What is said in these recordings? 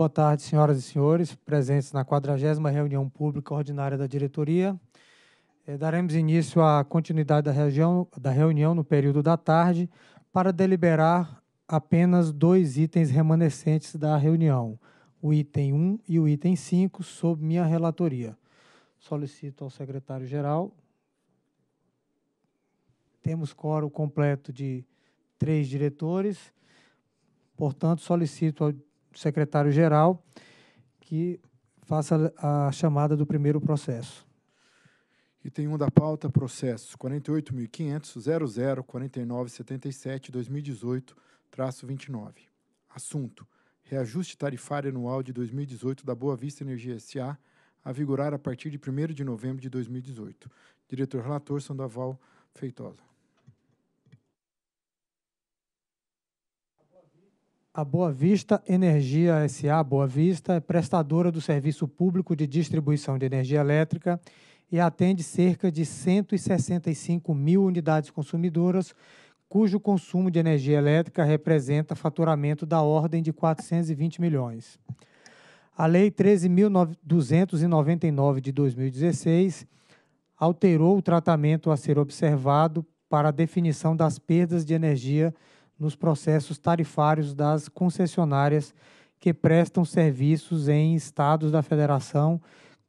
Boa tarde, senhoras e senhores, presentes na 40 reunião pública ordinária da diretoria. Eh, daremos início à continuidade da, região, da reunião no período da tarde para deliberar apenas dois itens remanescentes da reunião, o item 1 e o item 5, sob minha relatoria. Solicito ao secretário-geral. Temos coro completo de três diretores, portanto, solicito ao secretário-geral que faça a chamada do primeiro processo. E tem um da pauta, processo 48.500.004977-2018-29. Assunto, reajuste tarifário anual de 2018 da Boa Vista Energia S.A., a vigorar a partir de 1º de novembro de 2018. Diretor-relator, Sandoval Feitosa. A Boa Vista Energia SA Boa Vista é prestadora do serviço público de distribuição de energia elétrica e atende cerca de 165 mil unidades consumidoras, cujo consumo de energia elétrica representa faturamento da ordem de 420 milhões. A Lei 13.299 de 2016 alterou o tratamento a ser observado para a definição das perdas de energia elétrica nos processos tarifários das concessionárias que prestam serviços em estados da federação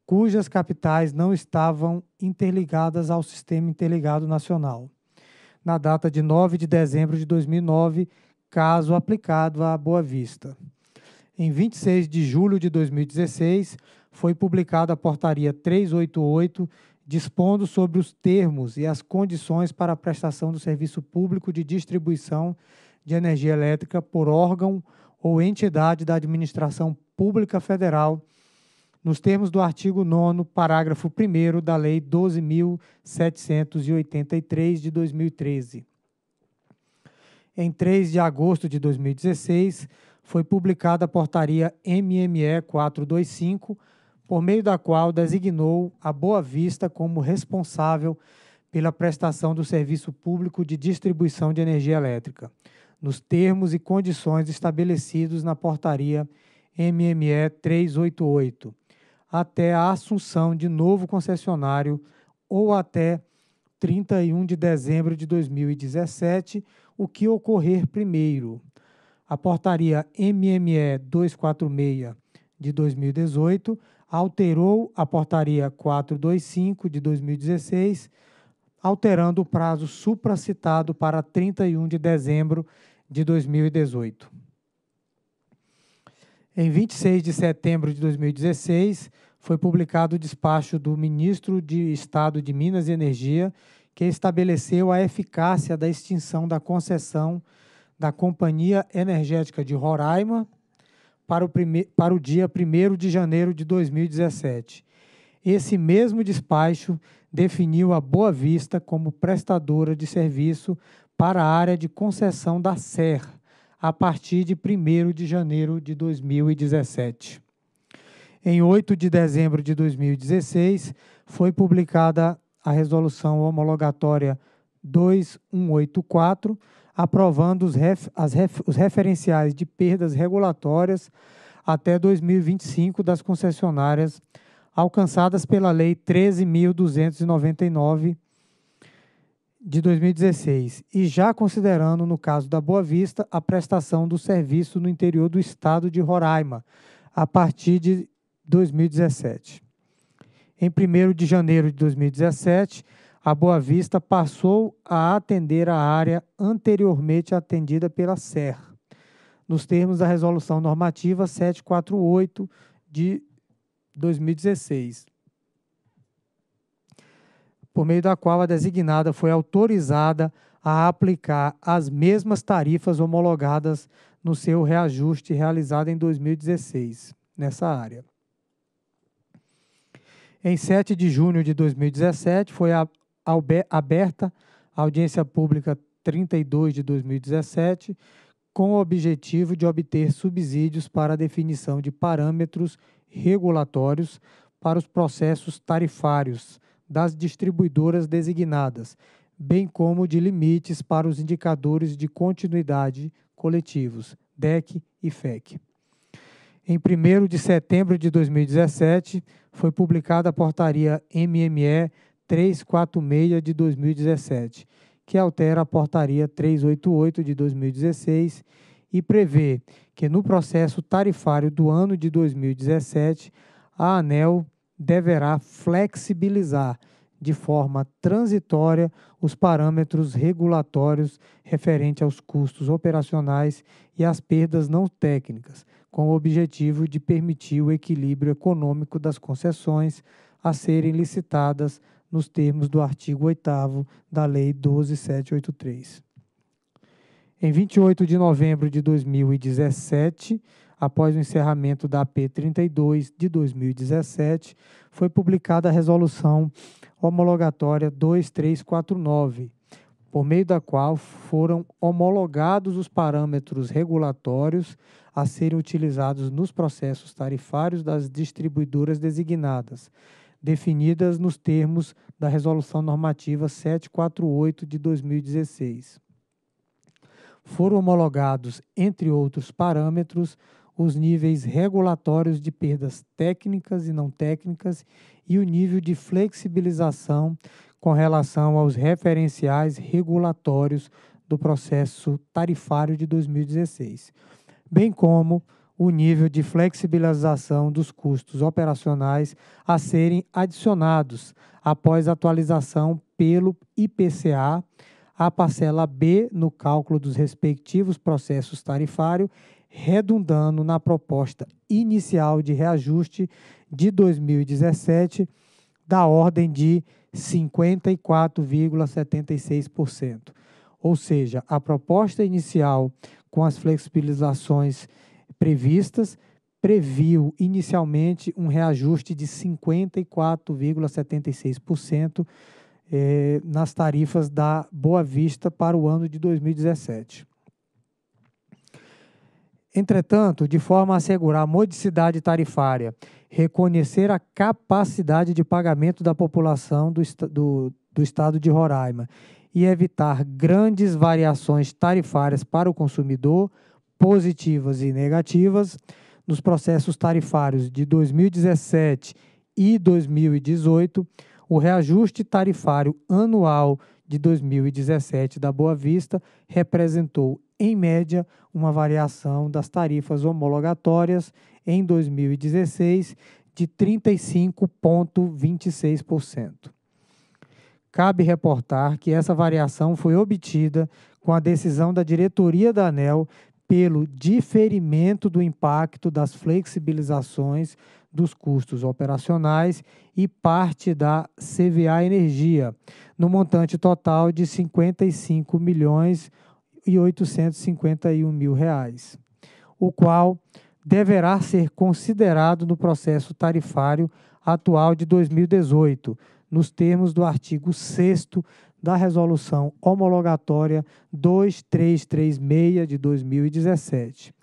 cujas capitais não estavam interligadas ao sistema interligado nacional. Na data de 9 de dezembro de 2009, caso aplicado à Boa Vista. Em 26 de julho de 2016, foi publicada a Portaria 388, dispondo sobre os termos e as condições para a prestação do serviço público de distribuição de energia elétrica por órgão ou entidade da administração pública federal, nos termos do artigo 9, parágrafo 1 da Lei 12.783 de 2013. Em 3 de agosto de 2016, foi publicada a portaria MME 425 por meio da qual designou a Boa Vista como responsável pela prestação do serviço público de distribuição de energia elétrica, nos termos e condições estabelecidos na portaria MME 388, até a assunção de novo concessionário ou até 31 de dezembro de 2017, o que ocorrer primeiro. A portaria MME 246 de 2018 alterou a portaria 425 de 2016, alterando o prazo supracitado para 31 de dezembro de 2018. Em 26 de setembro de 2016, foi publicado o despacho do ministro de Estado de Minas e Energia, que estabeleceu a eficácia da extinção da concessão da Companhia Energética de Roraima, para o, prime... para o dia 1 de janeiro de 2017. Esse mesmo despacho definiu a Boa Vista como prestadora de serviço para a área de concessão da SER, a partir de 1 de janeiro de 2017. Em 8 de dezembro de 2016, foi publicada a Resolução Homologatória 2184, aprovando os, ref, ref, os referenciais de perdas regulatórias até 2025 das concessionárias alcançadas pela Lei 13.299 de 2016 e já considerando, no caso da Boa Vista, a prestação do serviço no interior do estado de Roraima a partir de 2017. Em 1 de janeiro de 2017, a Boa Vista passou a atender a área anteriormente atendida pela SER, nos termos da Resolução Normativa 748 de 2016, por meio da qual a designada foi autorizada a aplicar as mesmas tarifas homologadas no seu reajuste realizado em 2016 nessa área. Em 7 de junho de 2017, foi aberta audiência pública 32 de 2017, com o objetivo de obter subsídios para a definição de parâmetros regulatórios para os processos tarifários das distribuidoras designadas, bem como de limites para os indicadores de continuidade coletivos, DEC e FEC. Em 1 de setembro de 2017, foi publicada a portaria MME 346 de 2017, que altera a portaria 388 de 2016 e prevê que no processo tarifário do ano de 2017, a ANEL deverá flexibilizar de forma transitória os parâmetros regulatórios referente aos custos operacionais e às perdas não técnicas, com o objetivo de permitir o equilíbrio econômico das concessões a serem licitadas nos termos do artigo 8 da Lei 12783. Em 28 de novembro de 2017, após o encerramento da AP 32 de 2017, foi publicada a resolução homologatória 2349, por meio da qual foram homologados os parâmetros regulatórios a serem utilizados nos processos tarifários das distribuidoras designadas definidas nos termos da Resolução Normativa 748 de 2016. Foram homologados, entre outros parâmetros, os níveis regulatórios de perdas técnicas e não técnicas e o nível de flexibilização com relação aos referenciais regulatórios do processo tarifário de 2016, bem como o nível de flexibilização dos custos operacionais a serem adicionados após atualização pelo IPCA à parcela B no cálculo dos respectivos processos tarifário, redundando na proposta inicial de reajuste de 2017 da ordem de 54,76%. Ou seja, a proposta inicial com as flexibilizações previstas, previu inicialmente um reajuste de 54,76% eh, nas tarifas da Boa Vista para o ano de 2017. Entretanto, de forma a assegurar a modicidade tarifária, reconhecer a capacidade de pagamento da população do, do, do estado de Roraima e evitar grandes variações tarifárias para o consumidor, positivas e negativas nos processos tarifários de 2017 e 2018, o reajuste tarifário anual de 2017 da Boa Vista representou, em média, uma variação das tarifas homologatórias em 2016 de 35,26%. Cabe reportar que essa variação foi obtida com a decisão da diretoria da ANEL pelo diferimento do impacto das flexibilizações dos custos operacionais e parte da CVA Energia, no montante total de 55 milhões e 851 mil reais, o qual deverá ser considerado no processo tarifário atual de 2018, nos termos do artigo 6 da resolução homologatória 2336 de 2017.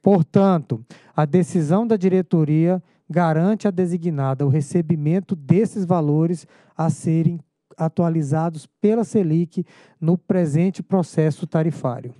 Portanto, a decisão da diretoria garante a designada o recebimento desses valores a serem atualizados pela Selic no presente processo tarifário.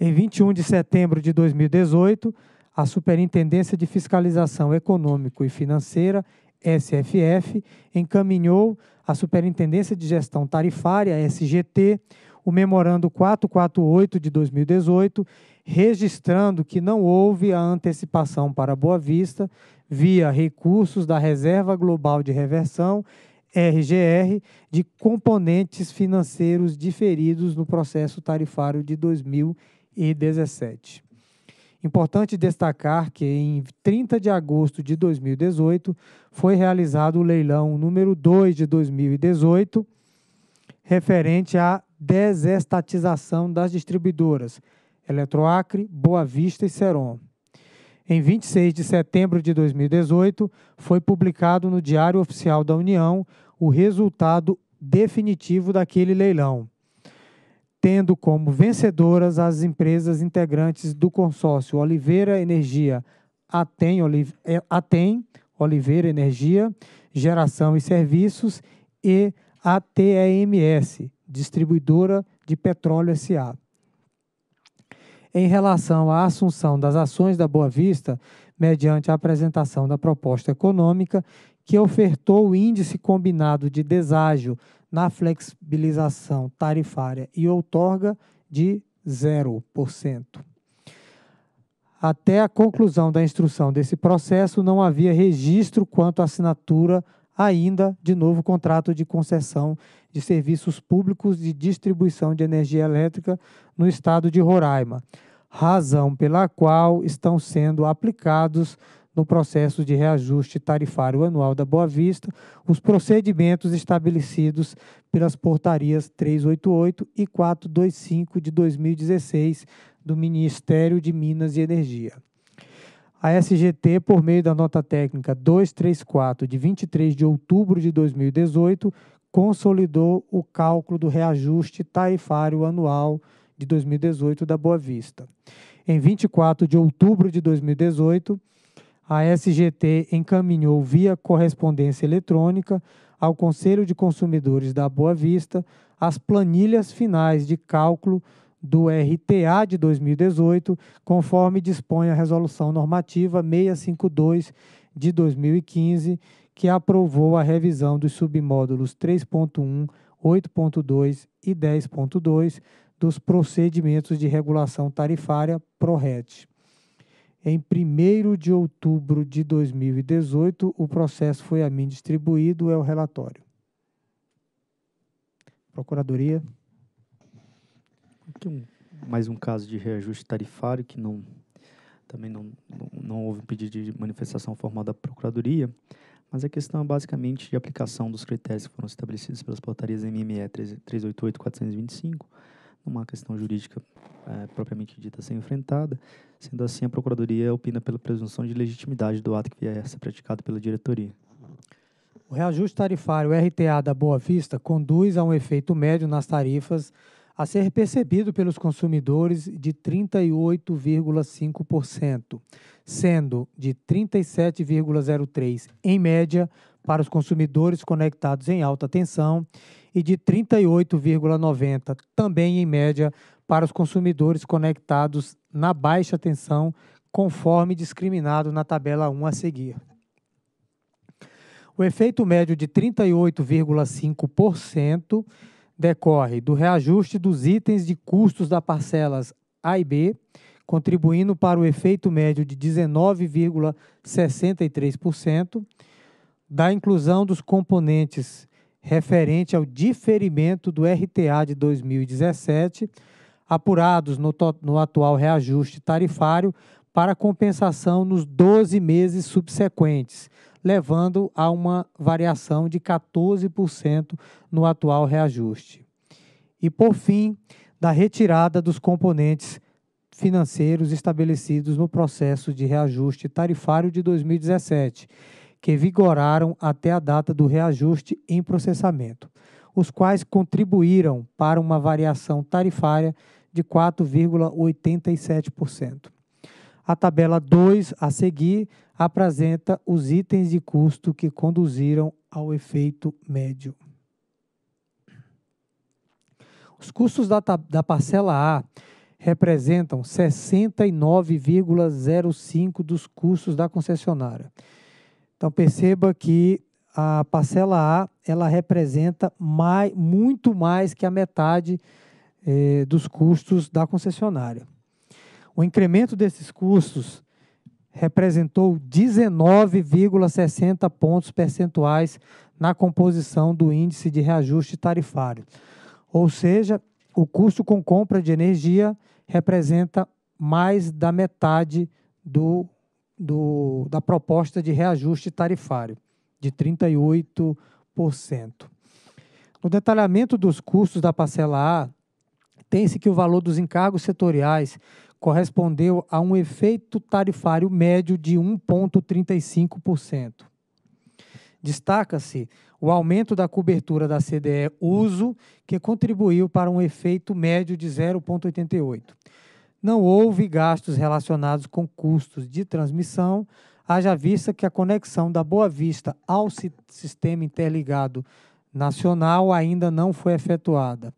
Em 21 de setembro de 2018, a Superintendência de Fiscalização Econômico e Financeira SFF, encaminhou à Superintendência de Gestão Tarifária, SGT, o memorando 448 de 2018, registrando que não houve a antecipação para Boa Vista via recursos da Reserva Global de Reversão, RGR, de componentes financeiros diferidos no processo tarifário de 2017. Importante destacar que em 30 de agosto de 2018 foi realizado o leilão número 2 de 2018, referente à desestatização das distribuidoras Eletroacre, Boa Vista e Seron. Em 26 de setembro de 2018, foi publicado no Diário Oficial da União o resultado definitivo daquele leilão tendo como vencedoras as empresas integrantes do consórcio Oliveira Energia, Atem, Olive, é, Oliveira Energia, Geração e Serviços e ATEMS, Distribuidora de Petróleo SA. Em relação à assunção das ações da Boa Vista, mediante a apresentação da proposta econômica, que ofertou o índice combinado de deságio na flexibilização tarifária e outorga de 0%. Até a conclusão da instrução desse processo, não havia registro quanto à assinatura ainda de novo contrato de concessão de serviços públicos de distribuição de energia elétrica no estado de Roraima, razão pela qual estão sendo aplicados no processo de reajuste tarifário anual da Boa Vista os procedimentos estabelecidos pelas portarias 388 e 425 de 2016 do Ministério de Minas e Energia. A SGT, por meio da nota técnica 234 de 23 de outubro de 2018, consolidou o cálculo do reajuste tarifário anual de 2018 da Boa Vista. Em 24 de outubro de 2018, a SGT encaminhou via correspondência eletrônica ao Conselho de Consumidores da Boa Vista as planilhas finais de cálculo do RTA de 2018, conforme dispõe a Resolução Normativa 652 de 2015, que aprovou a revisão dos submódulos 3.1, 8.2 e 10.2 dos procedimentos de regulação tarifária PRORET. Em 1 de outubro de 2018, o processo foi a mim distribuído, é o relatório. Procuradoria. Aqui um, mais um caso de reajuste tarifário que não também não, não, não houve pedido de manifestação formal da Procuradoria, mas a questão é basicamente de aplicação dos critérios que foram estabelecidos pelas portarias MME 388 425 uma questão jurídica é, propriamente dita ser enfrentada. Sendo assim, a Procuradoria opina pela presunção de legitimidade do ato que vier a ser praticado pela diretoria. O reajuste tarifário RTA da Boa Vista conduz a um efeito médio nas tarifas a ser percebido pelos consumidores de 38,5%, sendo de 37,03% em média para os consumidores conectados em alta tensão e de 38,90, também em média, para os consumidores conectados na baixa tensão, conforme discriminado na tabela 1 a seguir. O efeito médio de 38,5% decorre do reajuste dos itens de custos da parcelas A e B, contribuindo para o efeito médio de 19,63%, da inclusão dos componentes referente ao diferimento do RTA de 2017, apurados no, no atual reajuste tarifário, para compensação nos 12 meses subsequentes, levando a uma variação de 14% no atual reajuste. E, por fim, da retirada dos componentes financeiros estabelecidos no processo de reajuste tarifário de 2017 que vigoraram até a data do reajuste em processamento, os quais contribuíram para uma variação tarifária de 4,87%. A tabela 2 a seguir apresenta os itens de custo que conduziram ao efeito médio. Os custos da, da parcela A representam 69,05% dos custos da concessionária então perceba que a parcela A ela representa mais, muito mais que a metade eh, dos custos da concessionária. O incremento desses custos representou 19,60 pontos percentuais na composição do índice de reajuste tarifário. Ou seja, o custo com compra de energia representa mais da metade do do, da proposta de reajuste tarifário, de 38%. No detalhamento dos custos da parcela A, tem-se que o valor dos encargos setoriais correspondeu a um efeito tarifário médio de 1,35%. Destaca-se o aumento da cobertura da CDE Uso, que contribuiu para um efeito médio de 0,88 não houve gastos relacionados com custos de transmissão, haja vista que a conexão da Boa Vista ao sistema interligado nacional ainda não foi efetuada.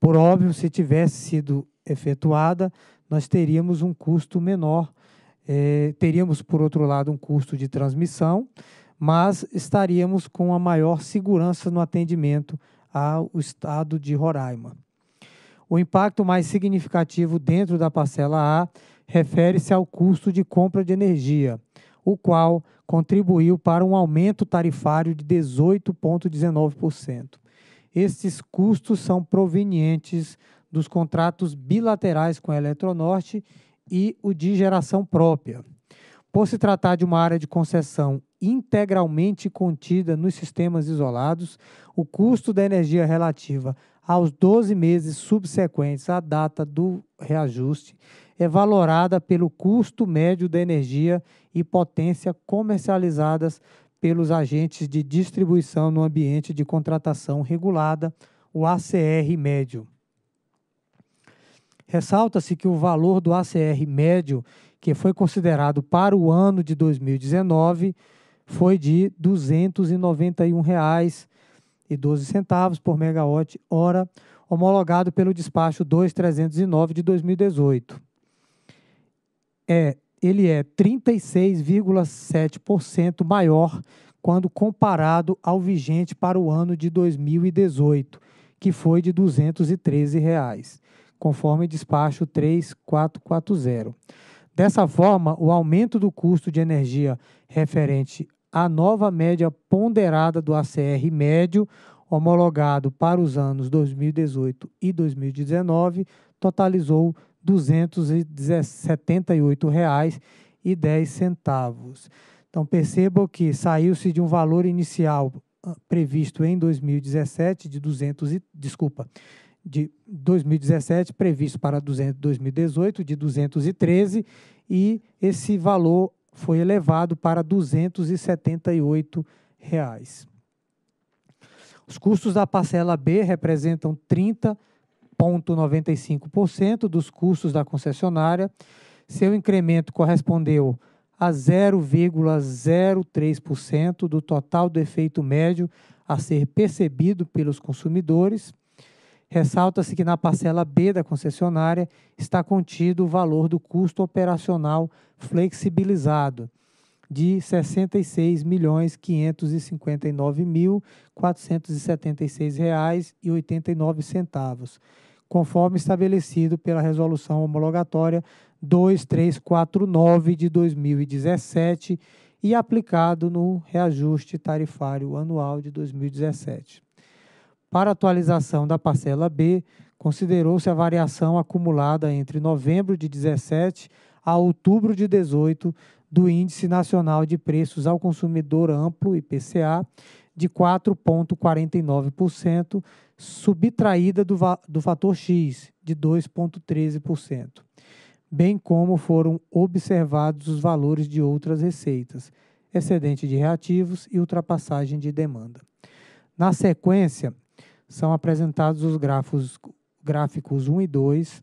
Por óbvio, se tivesse sido efetuada, nós teríamos um custo menor, eh, teríamos, por outro lado, um custo de transmissão, mas estaríamos com a maior segurança no atendimento ao estado de Roraima. O impacto mais significativo dentro da parcela A refere-se ao custo de compra de energia, o qual contribuiu para um aumento tarifário de 18,19%. Estes custos são provenientes dos contratos bilaterais com a Eletronorte e o de geração própria. Por se tratar de uma área de concessão integralmente contida nos sistemas isolados, o custo da energia relativa aos 12 meses subsequentes à data do reajuste, é valorada pelo custo médio da energia e potência comercializadas pelos agentes de distribuição no ambiente de contratação regulada, o ACR médio. Ressalta-se que o valor do ACR médio, que foi considerado para o ano de 2019, foi de R$ 291,00 e centavos por megawatt hora, homologado pelo despacho 2309 de 2018. É, ele é 36,7% maior quando comparado ao vigente para o ano de 2018, que foi de R$ 213, reais, conforme despacho 3440. Dessa forma, o aumento do custo de energia referente a nova média ponderada do ACR médio, homologado para os anos 2018 e 2019, totalizou R$ 278,10. Então percebam que saiu-se de um valor inicial ah, previsto em 2017 de 200 e, desculpa, de 2017 previsto para 200, 2018 de 213 e esse valor foi elevado para R$ 278. Reais. Os custos da parcela B representam 30,95% dos custos da concessionária. Seu incremento correspondeu a 0,03% do total do efeito médio a ser percebido pelos consumidores. Ressalta-se que na parcela B da concessionária está contido o valor do custo operacional flexibilizado de R$ 66.559.476,89, conforme estabelecido pela Resolução Homologatória 2349 de 2017 e aplicado no reajuste tarifário anual de 2017. Para atualização da parcela B, considerou-se a variação acumulada entre novembro de 17 a outubro de 18 do Índice Nacional de Preços ao Consumidor Amplo, IPCA, de 4,49%, subtraída do, do fator X, de 2,13%, bem como foram observados os valores de outras receitas, excedente de reativos e ultrapassagem de demanda. Na sequência, são apresentados os grafos, gráficos 1 e 2,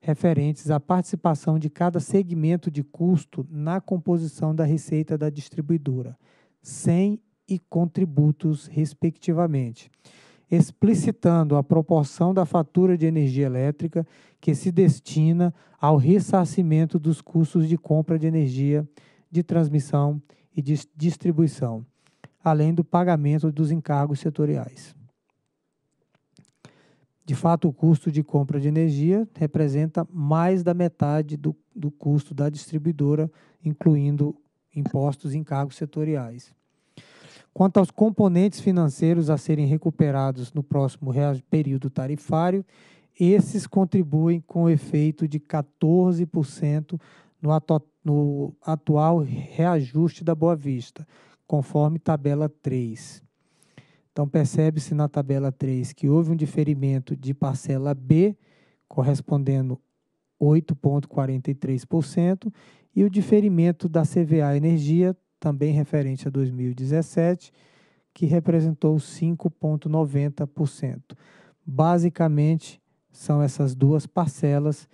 referentes à participação de cada segmento de custo na composição da receita da distribuidora, sem e contributos, respectivamente, explicitando a proporção da fatura de energia elétrica que se destina ao ressarcimento dos custos de compra de energia, de transmissão e de distribuição, além do pagamento dos encargos setoriais. De fato, o custo de compra de energia representa mais da metade do, do custo da distribuidora, incluindo impostos e encargos setoriais. Quanto aos componentes financeiros a serem recuperados no próximo período tarifário, esses contribuem com efeito de 14% no, no atual reajuste da Boa Vista, conforme tabela 3. Então, percebe-se na tabela 3 que houve um diferimento de parcela B, correspondendo 8,43%, e o diferimento da CVA Energia, também referente a 2017, que representou 5,90%. Basicamente, são essas duas parcelas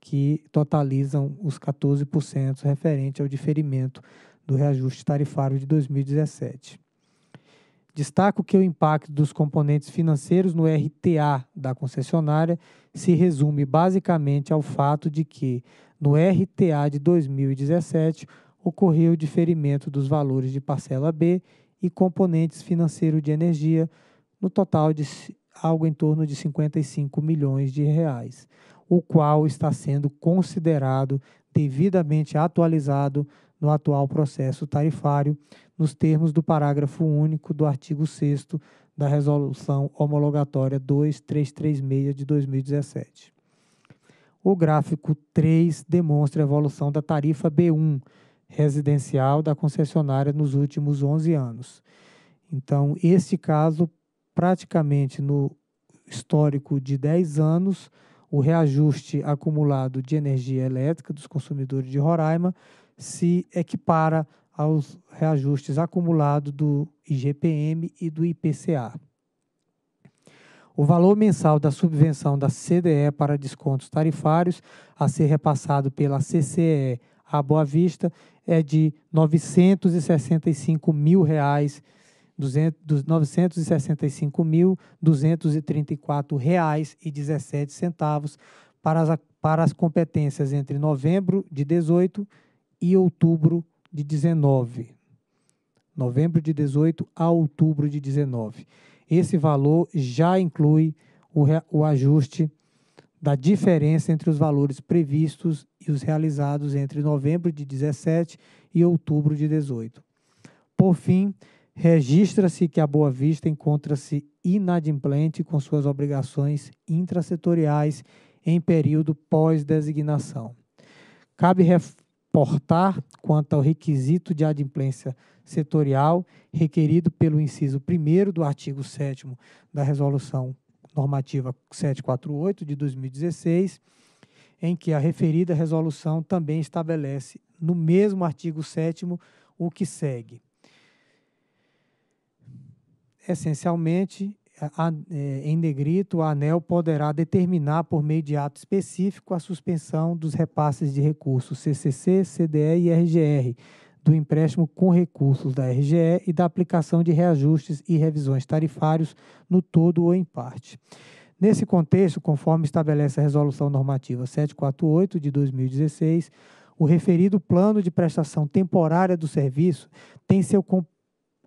que totalizam os 14% referente ao diferimento do reajuste tarifário de 2017. Destaco que o impacto dos componentes financeiros no RTA da concessionária se resume basicamente ao fato de que, no RTA de 2017, ocorreu o diferimento dos valores de parcela B e componentes financeiros de energia, no total de algo em torno de 55 milhões de reais, o qual está sendo considerado devidamente atualizado no atual processo tarifário, nos termos do parágrafo único do artigo 6 da Resolução Homologatória 2336 de 2017. O gráfico 3 demonstra a evolução da tarifa B1 residencial da concessionária nos últimos 11 anos. Então, este caso, praticamente no histórico de 10 anos, o reajuste acumulado de energia elétrica dos consumidores de Roraima se equipara aos reajustes acumulados do IGPM e do IPCA. O valor mensal da subvenção da CDE para descontos tarifários a ser repassado pela CCE à Boa Vista é de R$ 965 mil, reais, 965 mil reais e 17 centavos para as, para as competências entre novembro de 18 e outubro de 19. Novembro de 18 a outubro de 19. Esse valor já inclui o, o ajuste da diferença entre os valores previstos e os realizados entre novembro de 17 e outubro de 18. Por fim, registra-se que a Boa Vista encontra-se inadimplente com suas obrigações intrasetoriais em período pós-designação. Cabe portar quanto ao requisito de adimplência setorial requerido pelo inciso 1 do artigo 7 da Resolução Normativa 748 de 2016, em que a referida resolução também estabelece, no mesmo artigo 7, o que segue. Essencialmente, a, é, em negrito, a ANEL poderá determinar, por meio de ato específico, a suspensão dos repasses de recursos CCC, CDE e RGR, do empréstimo com recursos da RGE e da aplicação de reajustes e revisões tarifários no todo ou em parte. Nesse contexto, conforme estabelece a Resolução Normativa 748 de 2016, o referido plano de prestação temporária do serviço tem seu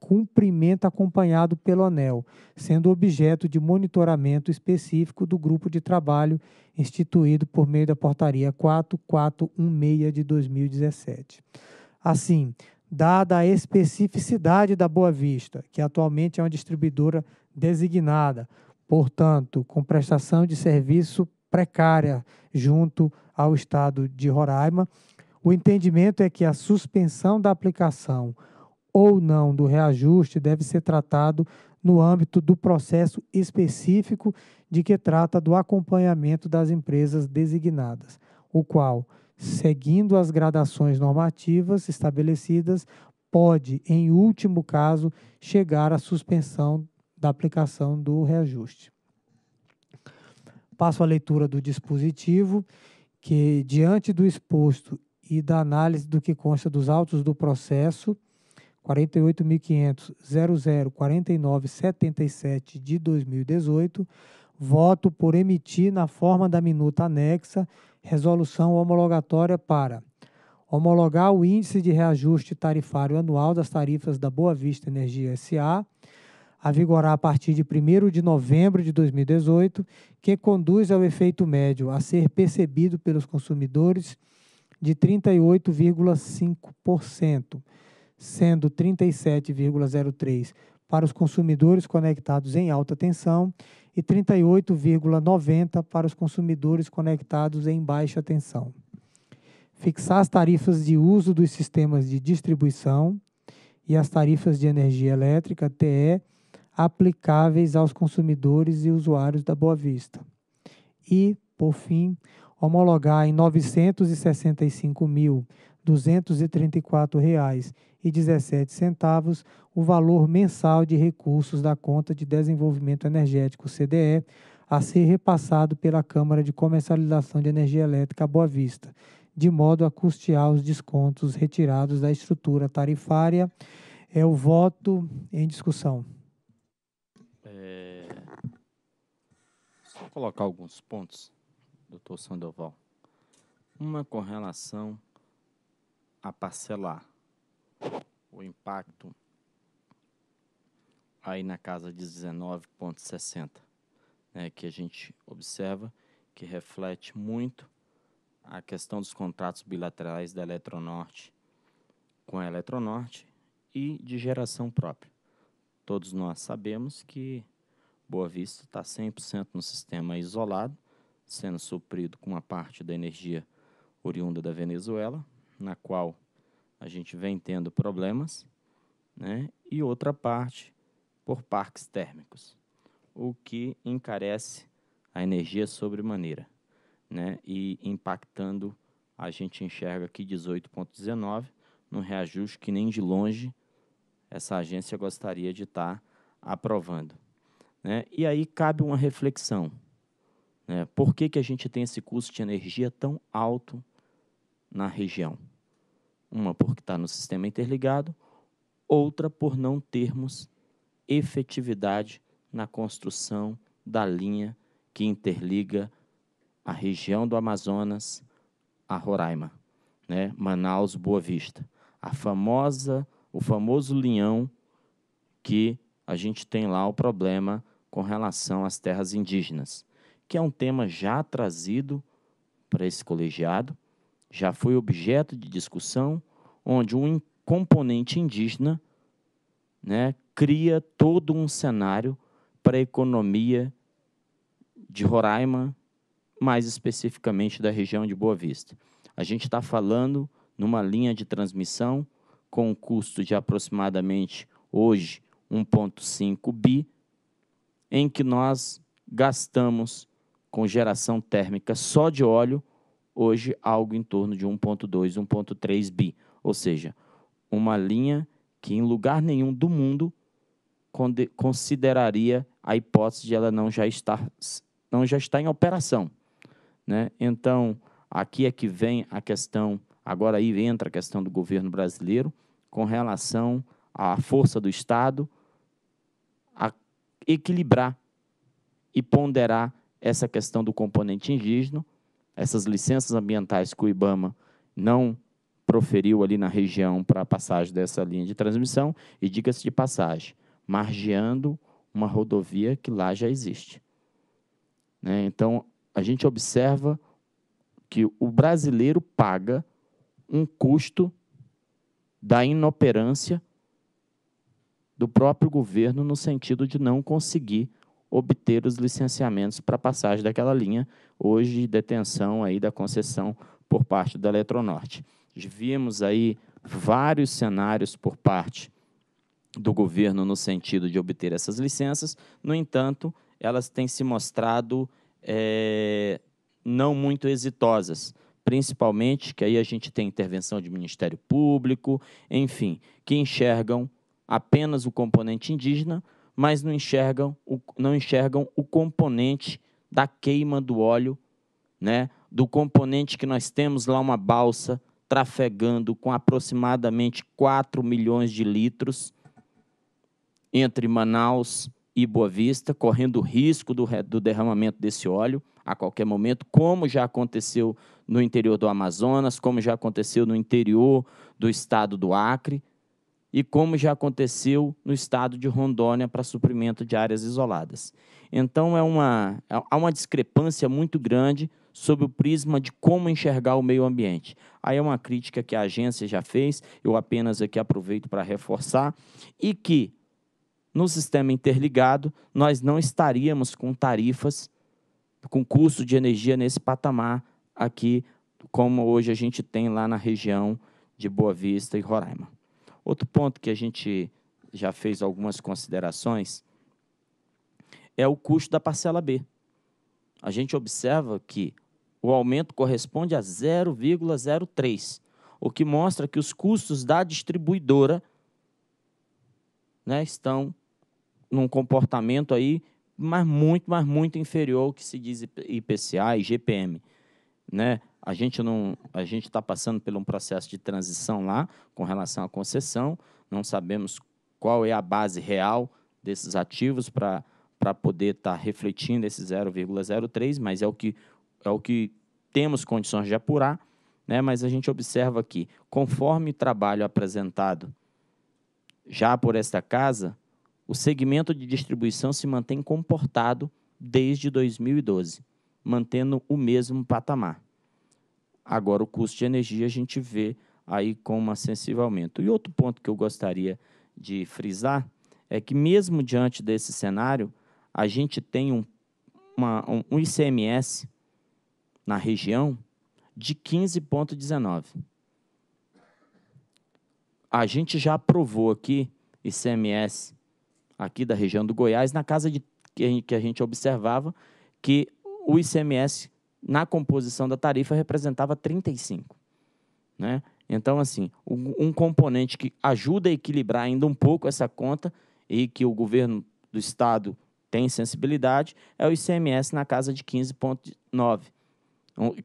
cumprimento acompanhado pelo anel, sendo objeto de monitoramento específico do grupo de trabalho instituído por meio da portaria 4416 de 2017. Assim, dada a especificidade da Boa Vista, que atualmente é uma distribuidora designada, portanto, com prestação de serviço precária junto ao estado de Roraima, o entendimento é que a suspensão da aplicação ou não do reajuste deve ser tratado no âmbito do processo específico de que trata do acompanhamento das empresas designadas, o qual, seguindo as gradações normativas estabelecidas, pode, em último caso, chegar à suspensão da aplicação do reajuste. Passo à leitura do dispositivo, que, diante do exposto e da análise do que consta dos autos do processo, 48.500.004977 de 2018, voto por emitir na forma da minuta anexa resolução homologatória para homologar o índice de reajuste tarifário anual das tarifas da Boa Vista Energia SA, a vigorar a partir de 1 de novembro de 2018, que conduz ao efeito médio a ser percebido pelos consumidores de 38,5% sendo 37,03 para os consumidores conectados em alta tensão e 38,90 para os consumidores conectados em baixa tensão. Fixar as tarifas de uso dos sistemas de distribuição e as tarifas de energia elétrica TE aplicáveis aos consumidores e usuários da Boa Vista. E, por fim, homologar em R$ 965.234,00 e centavos o valor mensal de recursos da conta de desenvolvimento energético CDE a ser repassado pela Câmara de Comercialização de Energia Elétrica Boa Vista, de modo a custear os descontos retirados da estrutura tarifária. É o voto em discussão. É... Só colocar alguns pontos, doutor Sandoval. Uma com relação a parcelar o impacto aí na casa de 19,60, né, que a gente observa que reflete muito a questão dos contratos bilaterais da Eletronorte com a Eletronorte e de geração própria. Todos nós sabemos que Boa Vista está 100% no sistema isolado, sendo suprido com uma parte da energia oriunda da Venezuela, na qual a gente vem tendo problemas, né? e outra parte por parques térmicos, o que encarece a energia sobremaneira, né? e impactando, a gente enxerga aqui 18,19, num reajuste que nem de longe essa agência gostaria de estar tá aprovando. Né? E aí cabe uma reflexão. Né? Por que, que a gente tem esse custo de energia tão alto na região? Uma porque está no sistema interligado, outra por não termos efetividade na construção da linha que interliga a região do Amazonas a Roraima, né? Manaus Boa Vista, a famosa, o famoso linhão que a gente tem lá o problema com relação às terras indígenas, que é um tema já trazido para esse colegiado já foi objeto de discussão, onde um componente indígena né, cria todo um cenário para a economia de Roraima, mais especificamente da região de Boa Vista. A gente está falando numa linha de transmissão com um custo de aproximadamente hoje 1,5 bi, em que nós gastamos com geração térmica só de óleo hoje algo em torno de 1,2, 1,3 bi. Ou seja, uma linha que em lugar nenhum do mundo consideraria a hipótese de ela não já estar, não já estar em operação. Né? Então, aqui é que vem a questão, agora aí entra a questão do governo brasileiro com relação à força do Estado a equilibrar e ponderar essa questão do componente indígena essas licenças ambientais que o IBAMA não proferiu ali na região para a passagem dessa linha de transmissão, e diga-se de passagem, margeando uma rodovia que lá já existe. Né? Então, a gente observa que o brasileiro paga um custo da inoperância do próprio governo no sentido de não conseguir obter os licenciamentos para passagem daquela linha, hoje detenção aí da concessão por parte da Eletronorte. Vimos aí vários cenários por parte do governo no sentido de obter essas licenças, no entanto, elas têm se mostrado é, não muito exitosas, principalmente que aí a gente tem intervenção de Ministério Público, enfim, que enxergam apenas o componente indígena, mas não enxergam o, não enxergam o componente da queima do óleo, né? do componente que nós temos lá uma balsa trafegando com aproximadamente 4 milhões de litros entre Manaus e Boa Vista, correndo risco do, do derramamento desse óleo a qualquer momento, como já aconteceu no interior do Amazonas, como já aconteceu no interior do estado do Acre, e como já aconteceu no estado de Rondônia para suprimento de áreas isoladas. Então é uma, é, há uma discrepância muito grande sobre o prisma de como enxergar o meio ambiente. Aí é uma crítica que a agência já fez, eu apenas aqui aproveito para reforçar, e que no sistema interligado nós não estaríamos com tarifas, com custo de energia nesse patamar aqui, como hoje a gente tem lá na região de Boa Vista e Roraima. Outro ponto que a gente já fez algumas considerações é o custo da parcela B. A gente observa que o aumento corresponde a 0,03, o que mostra que os custos da distribuidora né, estão num comportamento aí, mas muito, mas muito inferior ao que se diz IPCA e GPM né? A gente não, a gente está passando por um processo de transição lá com relação à concessão. Não sabemos qual é a base real desses ativos para para poder estar tá refletindo esse 0,03, mas é o que é o que temos condições de apurar, né? Mas a gente observa que conforme o trabalho apresentado já por esta casa, o segmento de distribuição se mantém comportado desde 2012, mantendo o mesmo patamar. Agora, o custo de energia a gente vê aí com um sensível aumento. E outro ponto que eu gostaria de frisar é que, mesmo diante desse cenário, a gente tem um, uma, um ICMS na região de 15,19. A gente já aprovou aqui ICMS aqui da região do Goiás na casa de que a gente observava que o ICMS na composição da tarifa representava 35. Né? Então, assim, um componente que ajuda a equilibrar ainda um pouco essa conta e que o governo do estado tem sensibilidade é o ICMS na casa de 15,9.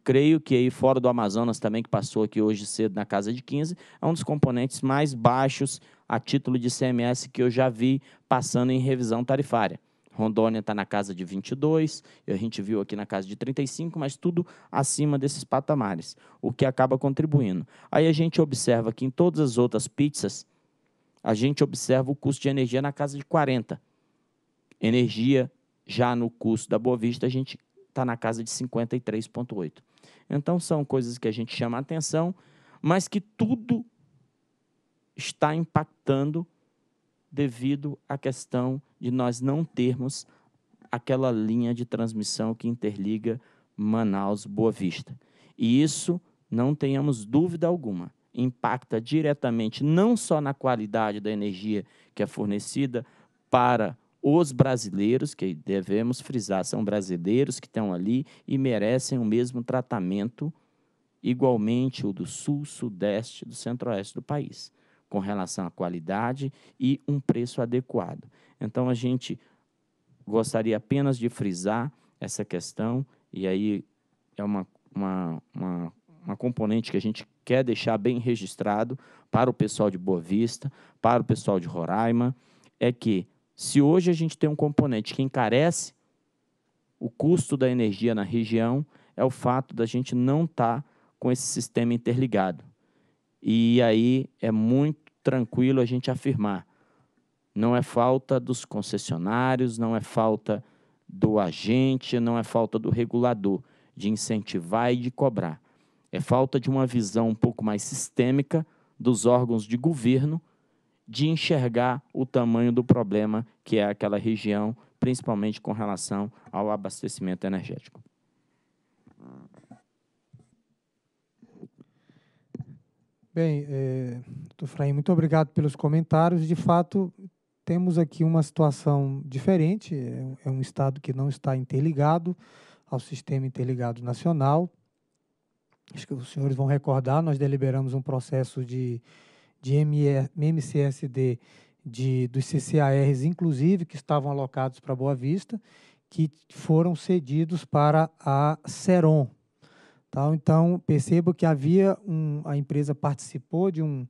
Creio que aí fora do Amazonas também, que passou aqui hoje cedo na casa de 15, é um dos componentes mais baixos a título de ICMS que eu já vi passando em revisão tarifária. Rondônia está na casa de 22, a gente viu aqui na casa de 35, mas tudo acima desses patamares, o que acaba contribuindo. Aí a gente observa que em todas as outras pizzas, a gente observa o custo de energia na casa de 40. Energia já no custo da Boa Vista, a gente está na casa de 53,8. Então são coisas que a gente chama a atenção, mas que tudo está impactando devido à questão de nós não termos aquela linha de transmissão que interliga Manaus Boa Vista. E isso, não tenhamos dúvida alguma, impacta diretamente não só na qualidade da energia que é fornecida para os brasileiros, que devemos frisar, são brasileiros que estão ali e merecem o mesmo tratamento, igualmente o do sul, sudeste, do centro-oeste do país com relação à qualidade e um preço adequado. Então, a gente gostaria apenas de frisar essa questão, e aí é uma, uma, uma, uma componente que a gente quer deixar bem registrado para o pessoal de Boa Vista, para o pessoal de Roraima, é que se hoje a gente tem um componente que encarece o custo da energia na região, é o fato da gente não estar tá com esse sistema interligado. E aí é muito tranquilo a gente afirmar. Não é falta dos concessionários, não é falta do agente, não é falta do regulador de incentivar e de cobrar. É falta de uma visão um pouco mais sistêmica dos órgãos de governo de enxergar o tamanho do problema que é aquela região, principalmente com relação ao abastecimento energético. Bem, é, muito obrigado pelos comentários. De fato, temos aqui uma situação diferente. É, é um Estado que não está interligado ao Sistema Interligado Nacional. Acho que os senhores vão recordar, nós deliberamos um processo de, de MCSD de, dos CCARs, inclusive, que estavam alocados para Boa Vista, que foram cedidos para a CERON, Tal. Então, percebo que havia um, a empresa participou de um,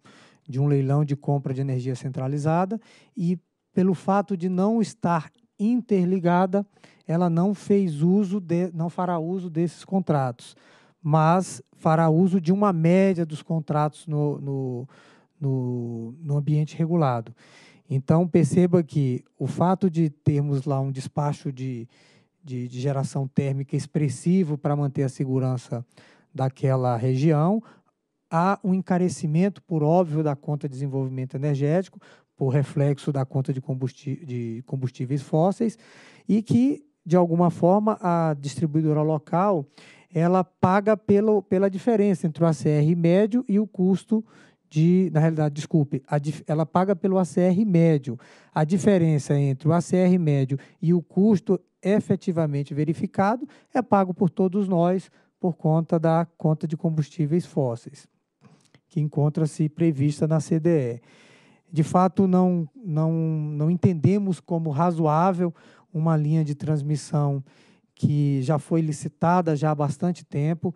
de um leilão de compra de energia centralizada e, pelo fato de não estar interligada, ela não fez uso de, não fará uso desses contratos, mas fará uso de uma média dos contratos no, no, no, no ambiente regulado. Então, perceba que o fato de termos lá um despacho de, de, de geração térmica expressivo para manter a segurança daquela região. Há um encarecimento, por óbvio, da conta de desenvolvimento energético, por reflexo da conta de, de combustíveis fósseis, e que, de alguma forma, a distribuidora local ela paga pelo, pela diferença entre o ACR médio e o custo de, na realidade, desculpe, a, ela paga pelo ACR médio. A diferença entre o ACR médio e o custo efetivamente verificado é pago por todos nós por conta da conta de combustíveis fósseis, que encontra-se prevista na CDE. De fato, não, não, não entendemos como razoável uma linha de transmissão que já foi licitada já há bastante tempo,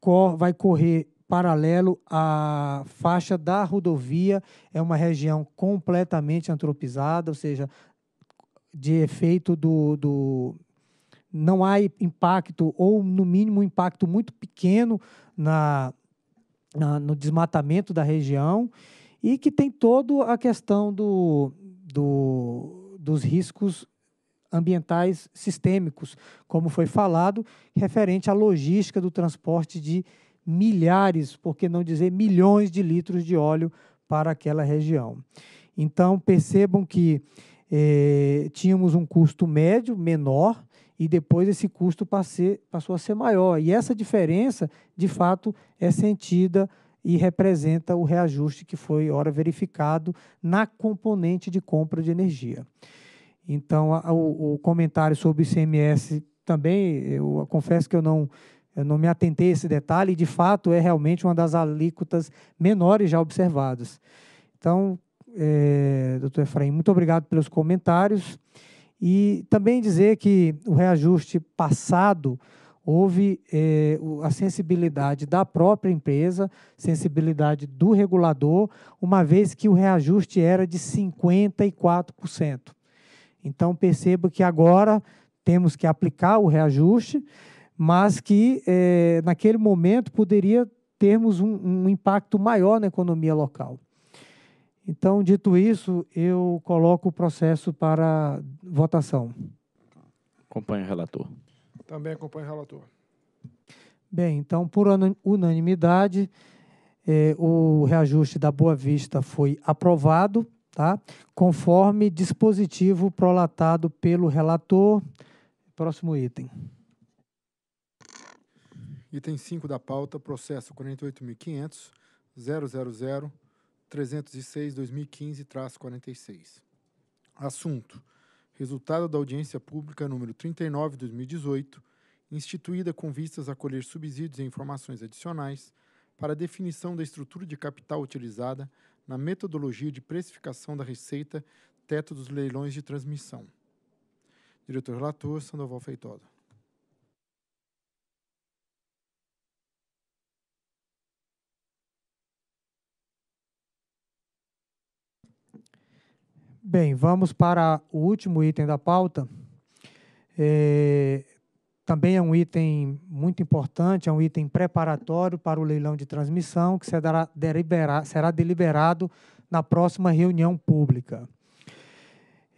cor, vai correr paralelo à faixa da rodovia, é uma região completamente antropizada, ou seja, de efeito do, do não há impacto, ou no mínimo um impacto muito pequeno na, na, no desmatamento da região, e que tem toda a questão do, do, dos riscos ambientais sistêmicos, como foi falado, referente à logística do transporte de milhares, por que não dizer milhões de litros de óleo para aquela região. Então, percebam que eh, tínhamos um custo médio menor e depois esse custo passou a ser maior. E essa diferença, de fato, é sentida e representa o reajuste que foi ora verificado na componente de compra de energia. Então, a, o, o, comentário sobre o ICMS também, eu confesso que eu não, eu não me atentei a esse detalhe, e de fato é realmente uma das alíquotas menores já observadas. Então, é, doutor Efraim, muito obrigado pelos comentários. E também dizer que o reajuste passado houve é, a sensibilidade da própria empresa, sensibilidade do regulador, uma vez que o reajuste era de 54%. Então, perceba que agora temos que aplicar o reajuste, mas que é, naquele momento poderia termos um, um impacto maior na economia local. Então, dito isso, eu coloco o processo para votação. Acompanho o relator. Também acompanho o relator. Bem, então, por unanimidade, eh, o reajuste da Boa Vista foi aprovado, tá? conforme dispositivo prolatado pelo relator. Próximo item. Item 5 da pauta, processo 48.500, 306, 2015-46. Assunto: Resultado da audiência pública número 39, 2018, instituída com vistas a colher subsídios e informações adicionais para a definição da estrutura de capital utilizada na metodologia de precificação da receita teto dos leilões de transmissão. Diretor relator Sandoval Feitosa. Bem, vamos para o último item da pauta. É, também é um item muito importante, é um item preparatório para o leilão de transmissão que será, deliberar, será deliberado na próxima reunião pública.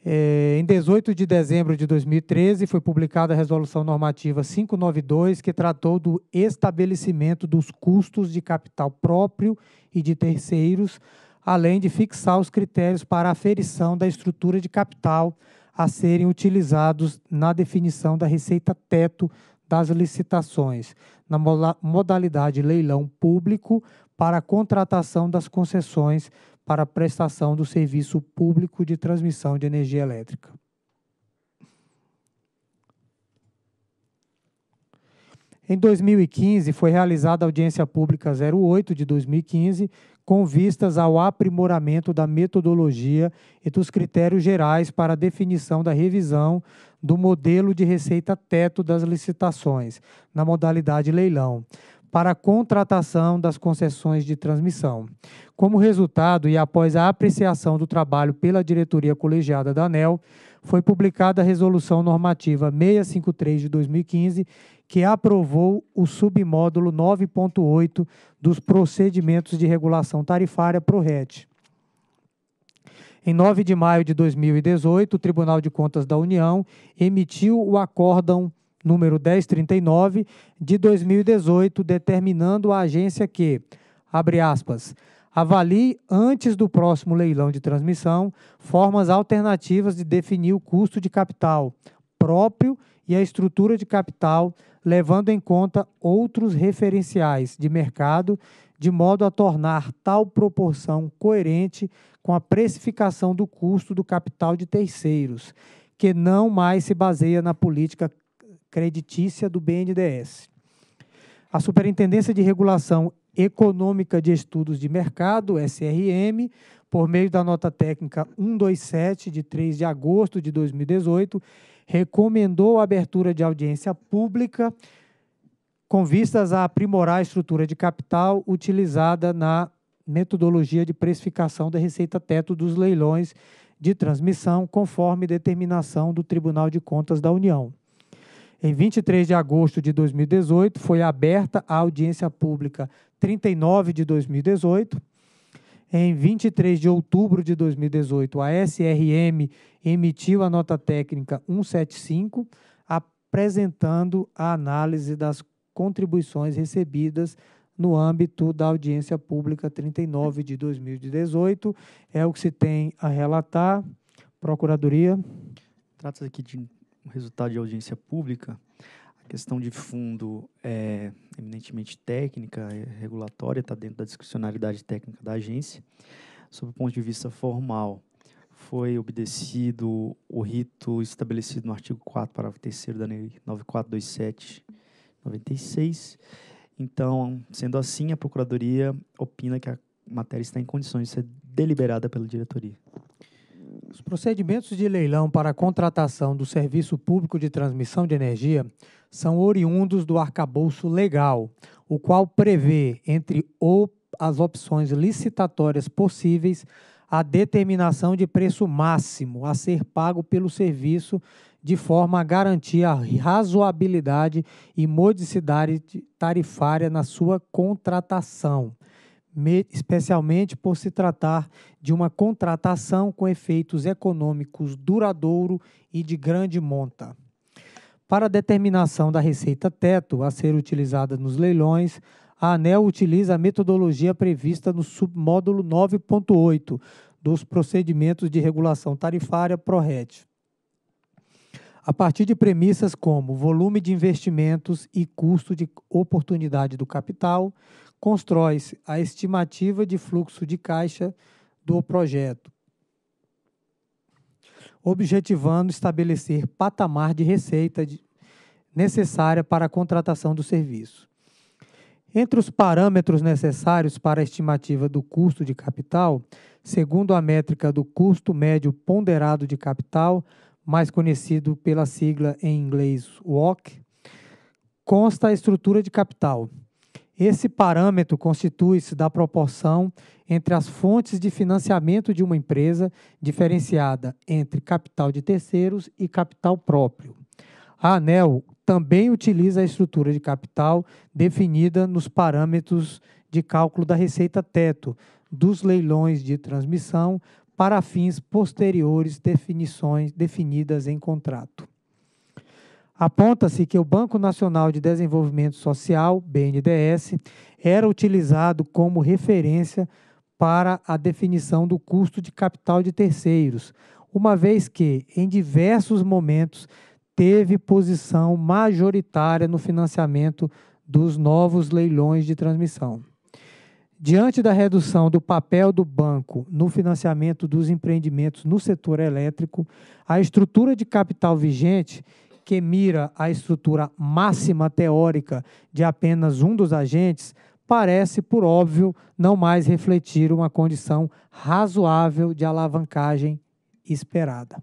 É, em 18 de dezembro de 2013, foi publicada a Resolução Normativa 592, que tratou do estabelecimento dos custos de capital próprio e de terceiros além de fixar os critérios para aferição da estrutura de capital a serem utilizados na definição da receita teto das licitações, na modalidade leilão público para a contratação das concessões para a prestação do serviço público de transmissão de energia elétrica. Em 2015, foi realizada a audiência pública 08 de 2015, com vistas ao aprimoramento da metodologia e dos critérios gerais para a definição da revisão do modelo de receita teto das licitações, na modalidade leilão, para a contratação das concessões de transmissão. Como resultado, e após a apreciação do trabalho pela diretoria colegiada da ANEL, foi publicada a Resolução Normativa 653 de 2015, que aprovou o submódulo 9.8 dos procedimentos de regulação tarifária PRORET. Em 9 de maio de 2018, o Tribunal de Contas da União emitiu o acórdão número 1039 de 2018, determinando à agência que, abre aspas, avalie antes do próximo leilão de transmissão formas alternativas de definir o custo de capital próprio e a estrutura de capital levando em conta outros referenciais de mercado, de modo a tornar tal proporção coerente com a precificação do custo do capital de terceiros, que não mais se baseia na política creditícia do BNDES. A Superintendência de Regulação Econômica de Estudos de Mercado, SRM, por meio da nota técnica 127 de 3 de agosto de 2018, recomendou a abertura de audiência pública com vistas a aprimorar a estrutura de capital utilizada na metodologia de precificação da receita teto dos leilões de transmissão, conforme determinação do Tribunal de Contas da União. Em 23 de agosto de 2018, foi aberta a audiência pública 39 de 2018, em 23 de outubro de 2018, a SRM emitiu a nota técnica 175, apresentando a análise das contribuições recebidas no âmbito da audiência pública 39 de 2018. É o que se tem a relatar. Procuradoria. Trata-se aqui de um resultado de audiência pública questão de fundo é eminentemente técnica, é, regulatória, está dentro da discricionalidade técnica da agência. Sob o ponto de vista formal, foi obedecido o rito estabelecido no artigo 4, parágrafo 3 da Lei 9427 96. Então, sendo assim, a Procuradoria opina que a matéria está em condições de ser deliberada pela diretoria. Os procedimentos de leilão para a contratação do Serviço Público de Transmissão de Energia são oriundos do arcabouço legal, o qual prevê, entre as opções licitatórias possíveis, a determinação de preço máximo a ser pago pelo serviço de forma a garantir a razoabilidade e modicidade tarifária na sua contratação, especialmente por se tratar de uma contratação com efeitos econômicos duradouro e de grande monta. Para a determinação da receita teto a ser utilizada nos leilões, a ANEL utiliza a metodologia prevista no submódulo 9.8 dos procedimentos de regulação tarifária PRORET. A partir de premissas como volume de investimentos e custo de oportunidade do capital, constrói-se a estimativa de fluxo de caixa do projeto, objetivando estabelecer patamar de receita de, necessária para a contratação do serviço. Entre os parâmetros necessários para a estimativa do custo de capital, segundo a métrica do custo médio ponderado de capital, mais conhecido pela sigla em inglês WOC, consta a estrutura de capital, esse parâmetro constitui-se da proporção entre as fontes de financiamento de uma empresa, diferenciada entre capital de terceiros e capital próprio. A ANEL também utiliza a estrutura de capital definida nos parâmetros de cálculo da receita teto dos leilões de transmissão para fins posteriores definições definidas em contrato. Aponta-se que o Banco Nacional de Desenvolvimento Social, BNDES, era utilizado como referência para a definição do custo de capital de terceiros, uma vez que, em diversos momentos, teve posição majoritária no financiamento dos novos leilões de transmissão. Diante da redução do papel do banco no financiamento dos empreendimentos no setor elétrico, a estrutura de capital vigente, que mira a estrutura máxima teórica de apenas um dos agentes, parece, por óbvio, não mais refletir uma condição razoável de alavancagem esperada.